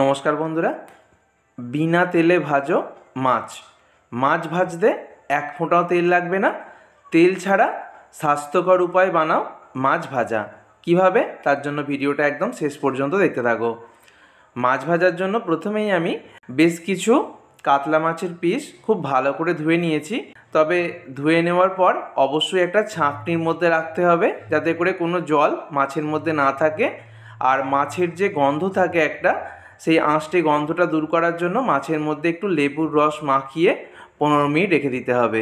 নমস্কার বন্ধুরা বিনা তেলে ভাজো মাছ মাছ ভাজতে এক ফোঁটাও তেল লাগবে না তেল ছাড়া স্বাস্থ্যকর উপায় বানাও মাছ ভাজা কিভাবে তার জন্য ভিডিওটা একদম শেষ পর্যন্ত দেখতে থাকো মাছ ভাজার জন্য প্রথমেই আমি বেশ কিছু কাতলা মাছের পিস খুব ভালো করে ধুয়ে নিয়েছি তবে ধুয়ে নেওয়ার পর অবশ্যই একটা ছাঁকনির মধ্যে রাখতে হবে যাতে করে কোনো জল মাছের মধ্যে না থাকে আর মাছের যে গন্ধ থাকে একটা সেই আঁশটি গন্ধটা দূর করার জন্য মাছের মধ্যে একটু লেবুর রস মাখিয়ে পনেরো মিনিট রেখে দিতে হবে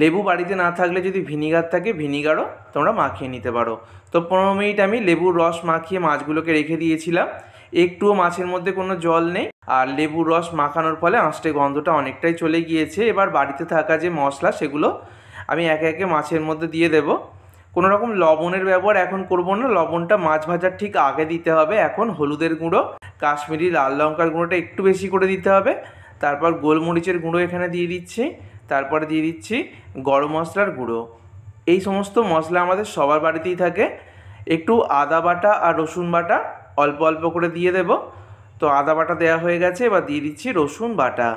লেবু বাড়িতে না থাকলে যদি ভিনিগার থাকে ভিনিগারও তোমরা মাখিয়ে নিতে পারো তো পনেরো মিনিট আমি লেবুর রস মাখিয়ে মাছগুলোকে রেখে দিয়েছিলাম একটুও মাছের মধ্যে কোনো জল নেই আর লেবুর রস মাখানোর ফলে আঁশটে গন্ধটা অনেকটাই চলে গিয়েছে এবার বাড়িতে থাকা যে মশলা সেগুলো আমি একে একে মাছের মধ্যে দিয়ে দেবো কোনো রকম লবণের ব্যবহার এখন করব না লবণটা মাছ ভাজার ঠিক আগে দিতে হবে এখন হলুদের গুঁড়ো কাশ্মীরি লাল লঙ্কার গুঁড়োটা একটু বেশি করে দিতে হবে তারপর গোলমরিচের গুঁড়ো এখানে দিয়ে দিচ্ছি তারপরে দিয়ে দিচ্ছি গরম মশলার গুঁড়ো এই সমস্ত মশলা আমাদের সবার বাড়িতেই থাকে একটু আদা বাটা আর রসুন বাটা অল্প অল্প করে দিয়ে দেব তো আদা বাটা দেওয়া হয়ে গেছে এবার দিয়ে দিচ্ছি রসুন বাটা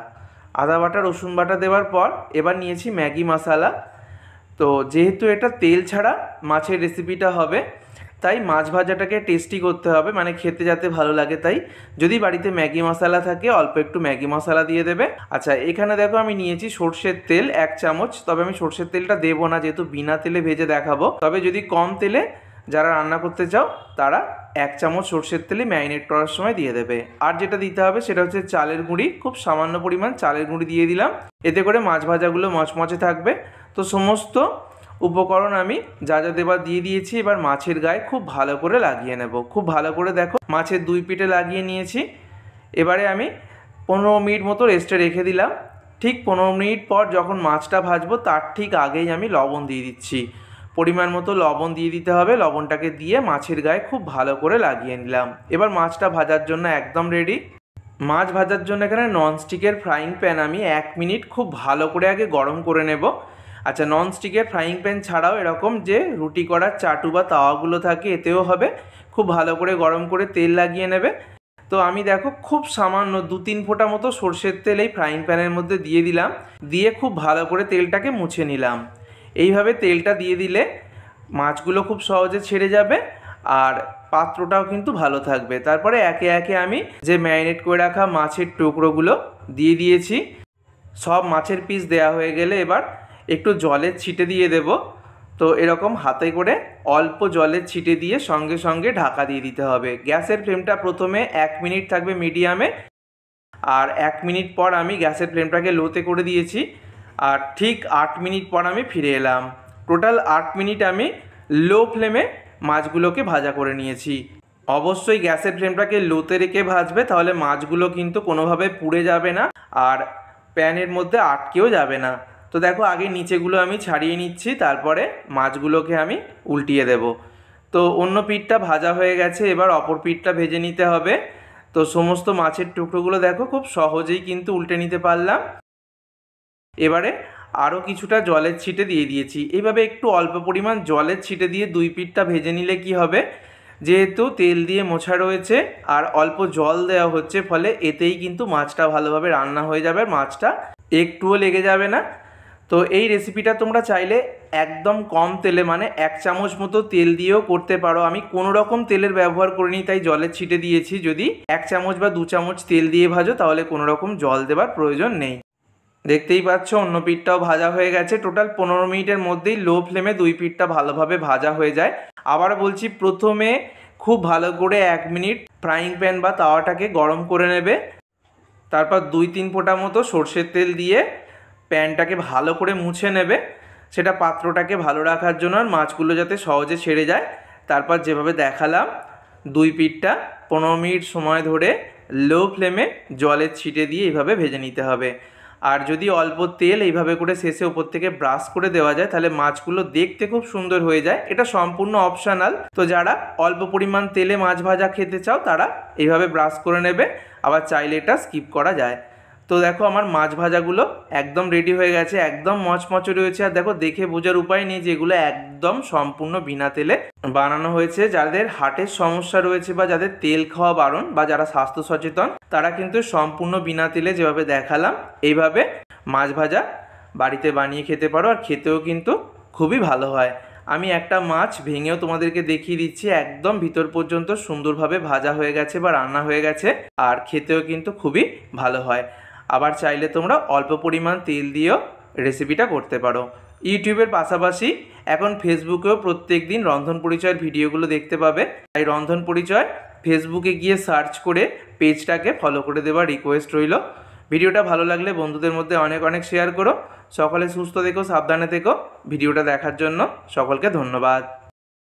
আদা বাটা রসুন বাটা দেওয়ার পর এবার নিয়েছি ম্যাগি মশলা তো যেহেতু এটা তেল ছাড়া মাছের রেসিপিটা হবে তাই মাছ ভাজাটাকে টেস্টি করতে হবে মানে খেতে যাতে ভালো লাগে তাই যদি বাড়িতে ম্যাগি মশলা থাকে অল্প একটু ম্যাগি মশলা দিয়ে দেবে আচ্ছা এখানে দেখো আমি নিয়েছি সর্ষের তেল এক চামচ তবে আমি সর্ষের তেলটা দেবো না যেহেতু বিনা তেলে ভেজে দেখাবো তবে যদি কম তেলে যারা রান্না করতে চাও তারা এক চামচ সর্ষের তেলে ম্যারিনেট করার সময় দিয়ে দেবে আর যেটা দিতে হবে সেটা হচ্ছে চালের গুঁড়ি খুব সামান্য পরিমাণ চালের গুঁড়ি দিয়ে দিলাম এতে করে মাছ ভাজাগুলো মচমচে থাকবে তো সমস্ত উপকরণ আমি যা যা দেবার দিয়ে দিয়েছি এবার মাছের গায়ে খুব ভালো করে লাগিয়ে নেব খুব ভালো করে দেখো মাছের দুই পিঠে লাগিয়ে নিয়েছি এবারে আমি পনেরো মিনিট মতো রেস্টে রেখে দিলাম ঠিক পনেরো মিনিট পর যখন মাছটা ভাজবো তার ঠিক আগেই আমি লবণ দিয়ে দিচ্ছি পরিমাণ মতো লবণ দিয়ে দিতে হবে লবণটাকে দিয়ে মাছের গায়ে খুব ভালো করে লাগিয়ে নিলাম এবার মাছটা ভাজার জন্য একদম রেডি মাছ ভাজার জন্য এখানে ননস্টিকের ফ্রাইং প্যান আমি এক মিনিট খুব ভালো করে আগে গরম করে নেব আচ্ছা ননস্টিকের ফ্রাইং প্যান ছাড়াও এরকম যে রুটি করার চাটু বা তাওয়াগুলো থাকে এতেও হবে খুব ভালো করে গরম করে তেল লাগিয়ে নেবে তো আমি দেখো খুব সামান্য দু তিন ফোঁটা মতো সর্ষের তেল এই ফ্রাইং প্যানের মধ্যে দিয়ে দিলাম দিয়ে খুব ভালো করে তেলটাকে মুছে নিলাম এইভাবে তেলটা দিয়ে দিলে মাছগুলো খুব সহজে ছেড়ে যাবে আর পাত্রটাও কিন্তু ভালো থাকবে তারপরে একে একে আমি যে ম্যারিনেট করে রাখা মাছের টুকরোগুলো দিয়ে দিয়েছি সব মাছের পিস দেয়া হয়ে গেলে এবার একটু জলের ছিটে দিয়ে দেব তো এরকম হাতে করে অল্প জলের ছিটে দিয়ে সঙ্গে সঙ্গে ঢাকা দিয়ে দিতে হবে গ্যাসের ফ্লেমটা প্রথমে এক মিনিট থাকবে মিডিয়ামে আর এক মিনিট পর আমি গ্যাসের ফ্লেমটাকে লোতে করে দিয়েছি আর ঠিক আট মিনিট পর আমি ফিরে এলাম টোটাল আট মিনিট আমি লো ফ্লেমে মাছগুলোকে ভাজা করে নিয়েছি অবশ্যই গ্যাসের ফ্লেমটাকে লোতে রেখে ভাজবে তাহলে মাছগুলো কিন্তু কোনোভাবে পুড়ে যাবে না আর প্যানের মধ্যে আটকেও যাবে না তো দেখো আগে নিচেগুলো আমি ছাড়িয়ে নিচ্ছি তারপরে মাছগুলোকে আমি উল্টিয়ে দেব তো অন্য পিঠটা ভাজা হয়ে গেছে এবার অপর পিঠটা ভেজে নিতে হবে তো সমস্ত মাছের টুকরোগুলো দেখো খুব সহজেই কিন্তু উল্টে নিতে পারলাম এবারে আরও কিছুটা জলের ছিটে দিয়ে দিয়েছি এইভাবে একটু অল্প পরিমাণ জলের ছিটে দিয়ে দুই পিঠটা ভেজে নিলে কি হবে যেহেতু তেল দিয়ে মোছা রয়েছে আর অল্প জল দেওয়া হচ্ছে ফলে এতেই কিন্তু মাছটা ভালোভাবে রান্না হয়ে যাবে মাছটা একটুও লেগে যাবে না তো এই রেসিপিটা তোমরা চাইলে একদম কম তেলে মানে এক চামচ মতো তেল দিয়েও করতে পারো আমি কোনো রকম তেলের ব্যবহার করিনি তাই জলের ছিটে দিয়েছি যদি এক চামচ বা দু চামচ তেল দিয়ে ভাজো তাহলে কোনো রকম জল দেবার প্রয়োজন নেই দেখতেই পাচ্ছ অন্য পিঠটাও ভাজা হয়ে গেছে টোটাল পনেরো মিনিটের মধ্যেই লো ফ্লেমে দুই পিঠটা ভালোভাবে ভাজা হয়ে যায় আবার বলছি প্রথমে খুব ভালো করে এক মিনিট ফ্রাইং প্যান বা তাওয়াটাকে গরম করে নেবে তারপর দুই তিন ফোঁটা মতো সর্ষের তেল দিয়ে প্যানটাকে ভালো করে মুছে নেবে সেটা পাত্রটাকে ভালো রাখার জন্য আর মাছগুলো যাতে সহজে ছেড়ে যায় তারপর যেভাবে দেখালাম দুই পিঠটা পনেরো মিনিট সময় ধরে লো ফ্লেমে জলে ছিটে দিয়ে এইভাবে ভেজে নিতে হবে আর যদি অল্প তেল এইভাবে করে শেষে ওপর থেকে ব্রাশ করে দেওয়া যায় তাহলে মাছগুলো দেখতে খুব সুন্দর হয়ে যায় এটা সম্পূর্ণ অপশানাল তো যারা অল্প পরিমাণ তেলে মাছ ভাজা খেতে চাও তারা এইভাবে ব্রাশ করে নেবে আবার চাইলে এটা স্কিপ করা যায় তো দেখো আমার মাছ ভাজাগুলো একদম রেডি হয়ে গেছে একদম মচমচড়ি রয়েছে আর দেখো দেখে বোঝার উপায় নেই যে এগুলো একদম সম্পূর্ণ বিনা তেলে বানানো হয়েছে যাদের হার্টের সমস্যা রয়েছে বা যাদের তেল খাওয়া বারণ বা যারা স্বাস্থ্য সচেতন তারা কিন্তু সম্পূর্ণ বিনা তেলে যেভাবে দেখালাম এইভাবে মাছ ভাজা বাড়িতে বানিয়ে খেতে পারো আর খেতেও কিন্তু খুবই ভালো হয় আমি একটা মাছ ভেঙেও তোমাদেরকে দেখিয়ে দিচ্ছি একদম ভিতর পর্যন্ত সুন্দরভাবে ভাজা হয়ে গেছে বা রান্না হয়ে গেছে আর খেতেও কিন্তু খুবই ভালো হয় আবার চাইলে তোমরা অল্প পরিমাণ তেল দিয়েও রেসিপিটা করতে পারো ইউটিউবের পাশাপাশি এখন ফেসবুকেও প্রত্যেক দিন রন্ধন পরিচয়ের ভিডিওগুলো দেখতে পাবে তাই রন্ধন পরিচয় ফেসবুকে গিয়ে সার্চ করে পেজটাকে ফলো করে দেওয়ার রিকোয়েস্ট রইল ভিডিওটা ভালো লাগলে বন্ধুদের মধ্যে অনেক অনেক শেয়ার করো সকলে সুস্থ থেকো সাবধানে থেকো ভিডিওটা দেখার জন্য সকলকে ধন্যবাদ